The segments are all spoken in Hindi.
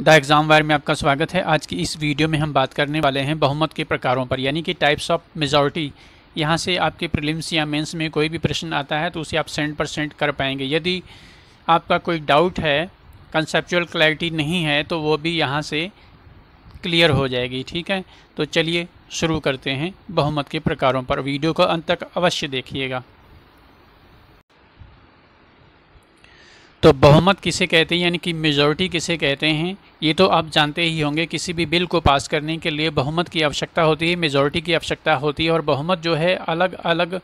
द एग्ज़ाम वायर में आपका स्वागत है आज की इस वीडियो में हम बात करने वाले हैं बहुमत के प्रकारों पर यानी कि टाइप्स ऑफ मेजॉरिटी यहाँ से आपके प्रिलिम्स या मेंस में कोई भी प्रश्न आता है तो उसे आप सेंट पर सेंट कर पाएंगे यदि आपका कोई डाउट है कंसेप्चुअल क्लैरिटी नहीं है तो वो भी यहाँ से क्लियर हो जाएगी ठीक है तो चलिए शुरू करते हैं बहुमत के प्रकारों पर वीडियो को अंत तक अवश्य देखिएगा तो बहुमत किसे कहते हैं यानी कि मेजॉरिटी किसे कहते हैं ये तो आप जानते ही होंगे किसी भी बिल को पास करने के लिए बहुमत की आवश्यकता होती है मेजॉरिटी की आवश्यकता होती है और बहुमत जो है अलग अलग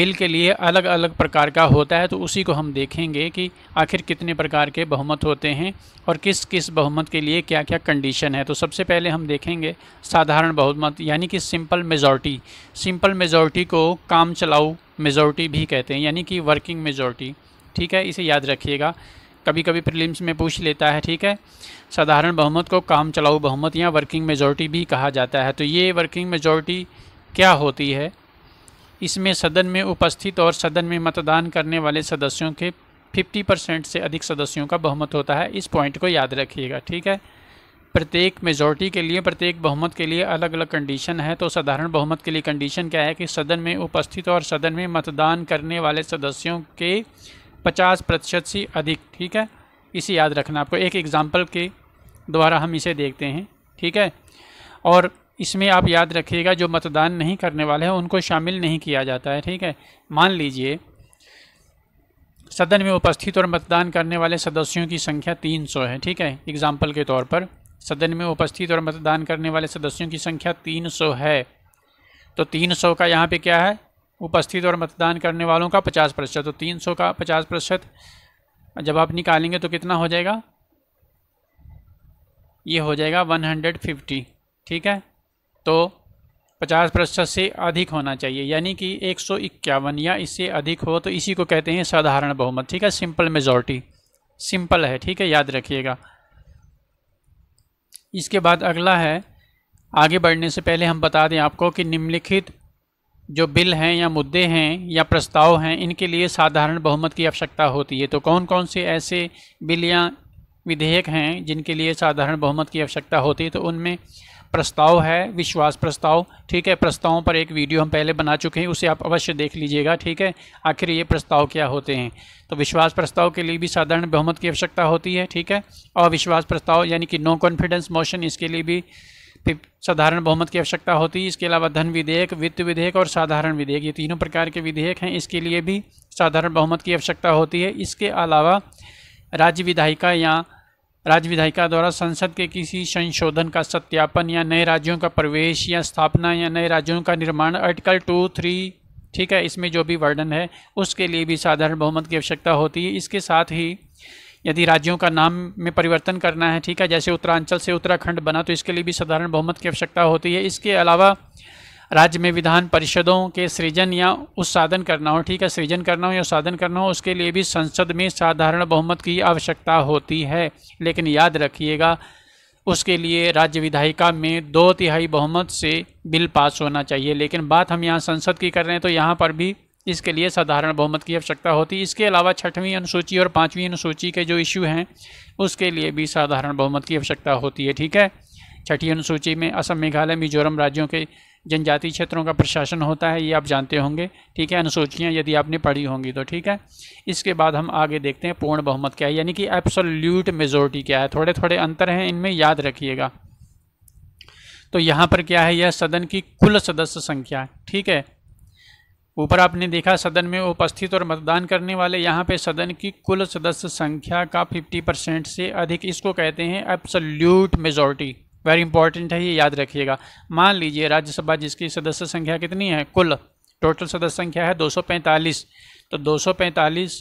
बिल के लिए अलग अलग प्रकार का होता है तो उसी को हम देखेंगे कि आखिर कितने प्रकार के बहुमत होते हैं और किस किस बहुमत के लिए क्या क्या कंडीशन है तो सबसे पहले हम देखेंगे साधारण बहुमत यानी कि सिंपल मेजॉरिटी सिंपल मेजॉरिटी को काम चलाऊ मेजॉरिटी भी कहते हैं यानी कि वर्किंग मेजॉरिटी ठीक है इसे याद रखिएगा कभी कभी प्रीलिम्स में पूछ लेता है ठीक है साधारण बहुमत को काम चलाऊ बहुमत या वर्किंग मेजोरिटी भी कहा जाता है तो ये वर्किंग मेजोरिटी क्या होती है इसमें सदन में उपस्थित और सदन में मतदान करने वाले सदस्यों के 50 परसेंट से अधिक सदस्यों का बहुमत होता है इस पॉइंट को याद रखिएगा ठीक है प्रत्येक मेजोरिटी के लिए प्रत्येक बहुमत के लिए अलग अलग कंडीशन है तो साधारण बहुमत के लिए कंडीशन क्या है कि सदन में उपस्थित और सदन में मतदान करने वाले सदस्यों के पचास प्रतिशत से अधिक ठीक है इसे याद रखना आपको एक एग्ज़ाम्पल के द्वारा हम इसे देखते हैं ठीक है और इसमें आप याद रखिएगा जो मतदान नहीं करने वाले हैं उनको शामिल नहीं किया जाता है ठीक है मान लीजिए सदन में उपस्थित और मतदान करने वाले सदस्यों की संख्या 300 है ठीक है एग्जाम्पल के तौर पर सदन में उपस्थित और मतदान करने वाले सदस्यों की संख्या 300 है तो 300 का यहाँ पे क्या है उपस्थित और मतदान करने वालों का पचास प्रतिशत तो तीन सौ का पचास प्रतिशत जब आप निकालेंगे तो कितना हो जाएगा ये हो जाएगा वन हंड्रेड फिफ्टी ठीक है तो पचास प्रतिशत से अधिक होना चाहिए यानी कि एक सौ इक्यावन या इससे अधिक हो तो इसी को कहते हैं साधारण बहुमत ठीक है सिंपल मेजोरिटी सिंपल है ठीक है याद रखिएगा इसके बाद अगला है आगे बढ़ने से पहले हम बता दें आपको कि निम्नलिखित जो बिल हैं या मुद्दे हैं या प्रस्ताव हैं इनके लिए साधारण बहुमत की आवश्यकता होती है तो कौन कौन से ऐसे बिल या विधेयक हैं जिनके लिए साधारण बहुमत की आवश्यकता होती है तो उनमें प्रस्ताव है विश्वास प्रस्ताव ठीक है प्रस्तावों पर एक वीडियो हम पहले बना चुके हैं उसे आप अवश्य देख लीजिएगा ठीक है आखिर ये प्रस्ताव क्या होते हैं तो विश्वास प्रस्ताव के लिए भी साधारण बहुमत की आवश्यकता होती है ठीक है और विश्वास प्रस्ताव यानी कि नो कॉन्फिडेंस मोशन इसके लिए भी साधारण बहुमत की आवश्यकता होती है इसके अलावा धन विधेयक वित्त विधेयक और साधारण विधेयक ये तीनों प्रकार के विधेयक हैं इसके लिए भी साधारण बहुमत की आवश्यकता होती है इसके अलावा राज्य विधायिका या राज्य विधायिका द्वारा संसद के किसी संशोधन का सत्यापन या नए राज्यों का प्रवेश या स्थापना या नए राज्यों का निर्माण आर्टिकल टू थ्री ठीक है इसमें जो भी वर्णन है उसके लिए भी साधारण बहुमत की आवश्यकता होती है इसके साथ ही यदि राज्यों का नाम में परिवर्तन करना है ठीक है जैसे उत्तरांचल से उत्तराखंड बना तो इसके लिए भी साधारण बहुमत की आवश्यकता होती है इसके अलावा राज्य में विधान परिषदों के सृजन या उस साधन करना हो ठीक है सृजन करना हो या साधन करना हो उसके लिए भी संसद में साधारण बहुमत की आवश्यकता होती है लेकिन याद रखिएगा उसके लिए राज्य विधायिका में दो तिहाई बहुमत से बिल पास होना चाहिए लेकिन बात हम यहाँ संसद की कर रहे हैं तो यहाँ पर भी इसके लिए साधारण बहुमत की आवश्यकता होती है इसके अलावा छठवीं अनुसूची और पाँचवीं अनुसूची के जो इश्यू हैं उसके लिए भी साधारण बहुमत की आवश्यकता होती है ठीक है छठी अनुसूची में असम मेघालय मिजोरम राज्यों के जनजातीय क्षेत्रों का प्रशासन होता है ये आप जानते होंगे ठीक है अनुसूचियाँ यदि आपने पढ़ी होंगी तो ठीक है इसके बाद हम आगे देखते हैं पूर्ण बहुमत क्या है यानी कि एब्सोल्यूट मेजोरिटी क्या है थोड़े थोड़े अंतर हैं इनमें याद रखिएगा तो यहाँ पर क्या है यह सदन की कुल सदस्य संख्या ठीक है ऊपर आपने देखा सदन में उपस्थित और मतदान करने वाले यहाँ पे सदन की कुल सदस्य संख्या का 50 परसेंट से अधिक इसको कहते हैं एब्सल्यूट मेजोरिटी वेरी इंपॉर्टेंट है ये याद रखिएगा मान लीजिए राज्यसभा जिसकी सदस्य संख्या कितनी है कुल टोटल सदस्य संख्या है 245 तो 245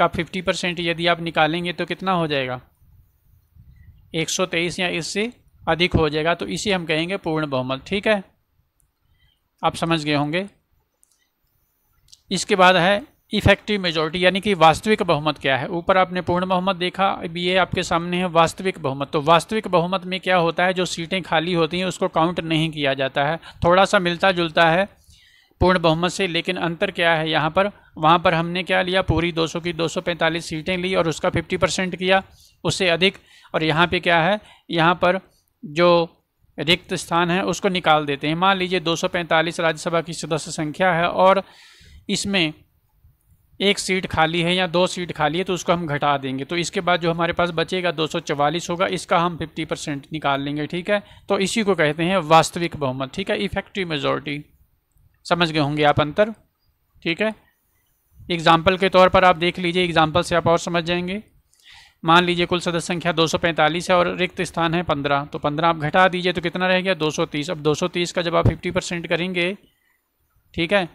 का 50 परसेंट यदि आप निकालेंगे तो कितना हो जाएगा एक या इससे अधिक हो जाएगा तो इसी हम कहेंगे पूर्ण बहुमत ठीक है आप समझ गए होंगे इसके बाद है इफेक्टिव मेजोरिटी यानी कि वास्तविक बहुमत क्या है ऊपर आपने पूर्ण बहुमत देखा अभी ये आपके सामने है वास्तविक बहुमत तो वास्तविक बहुमत में क्या होता है जो सीटें खाली होती हैं उसको काउंट नहीं किया जाता है थोड़ा सा मिलता जुलता है पूर्ण बहुमत से लेकिन अंतर क्या है यहाँ पर वहाँ पर हमने क्या लिया पूरी 200 की 245 सीटें ली और उसका 50 परसेंट किया उससे अधिक और यहाँ पे क्या है यहाँ पर जो रिक्त स्थान है उसको निकाल देते हैं मान लीजिए 245 राज्यसभा की सदस्य संख्या है और इसमें एक सीट खाली है या दो सीट खाली है तो उसको हम घटा देंगे तो इसके बाद जो हमारे पास बचेगा 244 होगा इसका हम 50 परसेंट निकाल लेंगे ठीक है तो इसी को कहते हैं वास्तविक बहुमत ठीक है इफेक्टिव मेजोरिटी समझ गए होंगे आप अंतर ठीक है एग्जाम्पल के तौर पर आप देख लीजिए एग्जाम्पल से आप और समझ जाएंगे मान लीजिए कुल सदस्य संख्या 245 है और रिक्त स्थान है 15 तो 15 आप घटा दीजिए तो कितना रह गया 230 अब 230 का जब आप 50 परसेंट करेंगे ठीक है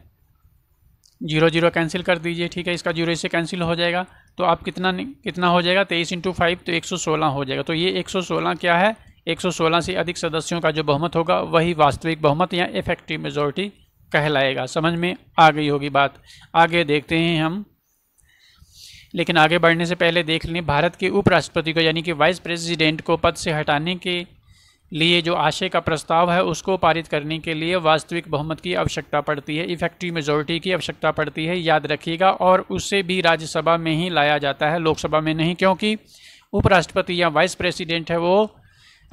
जीरो जीरो कैंसिल कर दीजिए ठीक है इसका जीरो इससे कैंसिल हो जाएगा तो आप कितना कितना हो जाएगा तेईस इंटू फाइव तो एक सौ सोलह हो जाएगा तो ये एक सौ सोलह क्या है एक सौ सोलह से अधिक सदस्यों का जो बहुमत होगा वही वास्तविक बहुमत या इफेक्टिव मेजोरिटी कहलाएगा समझ में आ गई होगी बात आगे देखते हैं हम लेकिन आगे बढ़ने से पहले देख लें भारत के उपराष्ट्रपति को यानी कि वाइस प्रेसिडेंट को पद से हटाने के लिए जो आशय का प्रस्ताव है उसको पारित करने के लिए वास्तविक बहुमत की आवश्यकता पड़ती है इफेक्टिव मेजोरिटी की आवश्यकता पड़ती है याद रखिएगा और उसे भी राज्यसभा में ही लाया जाता है लोकसभा में नहीं क्योंकि उपराष्ट्रपति या वाइस प्रेसिडेंट है वो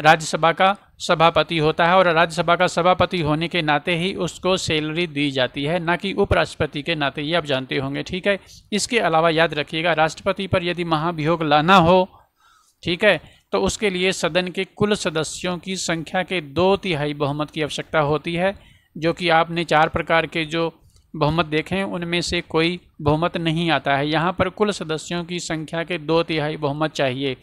राज्यसभा का सभापति होता है और राज्यसभा का सभापति होने के नाते ही उसको सैलरी दी जाती है ना कि उपराष्ट्रपति के नाते ये आप जानते होंगे ठीक है इसके अलावा याद रखिएगा राष्ट्रपति पर यदि महाभियोग लाना हो ठीक है तो उसके लिए सदन के कुल सदस्यों की संख्या के दो तिहाई बहुमत की आवश्यकता होती है जो कि आपने चार प्रकार के जो बहुमत देखें उनमें से कोई बहुमत नहीं आता है यहाँ पर कुल सदस्यों की संख्या के दो तिहाई बहुमत चाहिए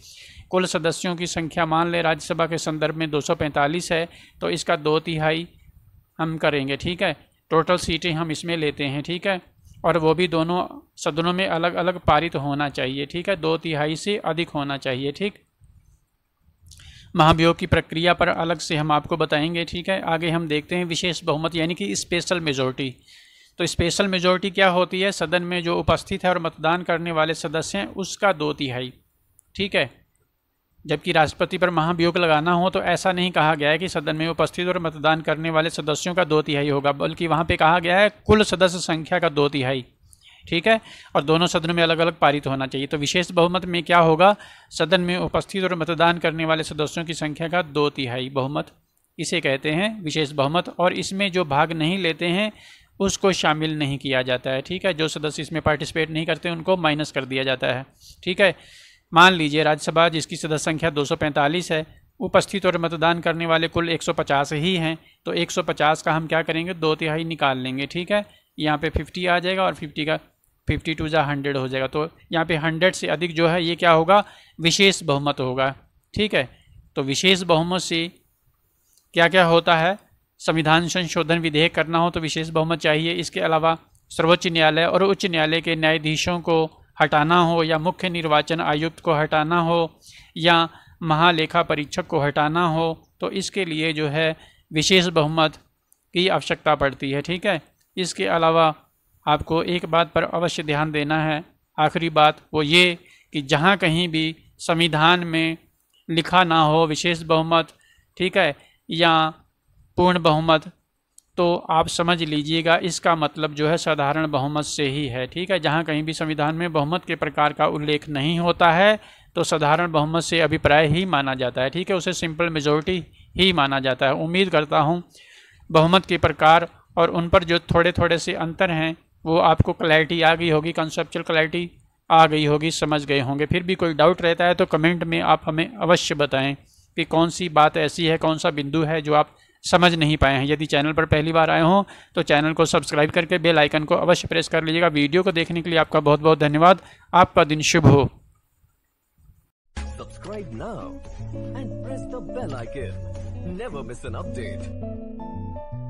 कुल सदस्यों की संख्या मान लें राज्यसभा के संदर्भ में 245 है तो इसका दो तिहाई हम करेंगे ठीक है टोटल सीटें हम इसमें लेते हैं ठीक है और वो भी दोनों सदनों में अलग अलग पारित होना चाहिए ठीक है दो तिहाई से अधिक होना चाहिए ठीक महाभियोग की प्रक्रिया पर अलग से हम आपको बताएंगे ठीक है आगे हम देखते हैं विशेष बहुमत यानी कि स्पेशल मेजोरिटी तो स्पेशल मेजोरिटी क्या होती है सदन में जो उपस्थित है और मतदान करने वाले सदस्य हैं उसका दो तिहाई ठीक है जबकि राष्ट्रपति पर महाभियोग लगाना हो तो ऐसा नहीं कहा गया है कि सदन में उपस्थित और मतदान करने वाले सदस्यों का दो तिहाई होगा बल्कि वहाँ पे कहा गया है कुल सदस्य संख्या का दो तिहाई ठीक है और दोनों सदनों में अलग अलग पारित होना चाहिए तो विशेष बहुमत में क्या होगा सदन में उपस्थित और मतदान करने वाले सदस्यों की संख्या का दो तिहाई बहुमत इसे कहते हैं विशेष बहुमत और इसमें जो भाग नहीं लेते हैं उसको शामिल नहीं किया जाता है ठीक है जो सदस्य इसमें पार्टिसिपेट नहीं करते उनको माइनस कर दिया जाता है ठीक है मान लीजिए राज्यसभा जिसकी सदस्य संख्या 245 है उपस्थित और मतदान करने वाले कुल 150 ही हैं तो 150 का हम क्या करेंगे दो तिहाई निकाल लेंगे ठीक है यहाँ पे 50 आ जाएगा और 50 का 52 टू जा हंड्रेड हो जाएगा तो यहाँ पे हंड्रेड से अधिक जो है ये क्या होगा विशेष बहुमत होगा ठीक है तो विशेष बहुमत से क्या क्या होता है संविधान संशोधन विधेयक करना हो तो विशेष बहुमत चाहिए इसके अलावा सर्वोच्च न्यायालय और उच्च न्यायालय के न्यायाधीशों को हटाना हो या मुख्य निर्वाचन आयुक्त को हटाना हो या महालेखा परीक्षक को हटाना हो तो इसके लिए जो है विशेष बहुमत की आवश्यकता पड़ती है ठीक है इसके अलावा आपको एक बात पर अवश्य ध्यान देना है आखिरी बात वो ये कि जहाँ कहीं भी संविधान में लिखा ना हो विशेष बहुमत ठीक है या पूर्ण बहुमत तो आप समझ लीजिएगा इसका मतलब जो है साधारण बहुमत से ही है ठीक है जहाँ कहीं भी संविधान में बहुमत के प्रकार का उल्लेख नहीं होता है तो साधारण बहुमत से अभिप्राय ही माना जाता है ठीक है उसे सिंपल मेजोरिटी ही माना जाता है उम्मीद करता हूँ बहुमत के प्रकार और उन पर जो थोड़े थोड़े से अंतर हैं वो आपको क्लैरिटी आ गई होगी कंसेप्चुअल क्लैरिटी आ गई होगी समझ गए होंगे फिर भी कोई डाउट रहता है तो कमेंट में आप हमें अवश्य बताएँ कि कौन सी बात ऐसी है कौन सा बिंदु है जो आप समझ नहीं पाए हैं यदि चैनल पर पहली बार आए हों तो चैनल को सब्सक्राइब करके बेल आइकन को अवश्य प्रेस कर लीजिएगा वीडियो को देखने के लिए आपका बहुत बहुत धन्यवाद आपका दिन शुभ हो सब्सक्राइब now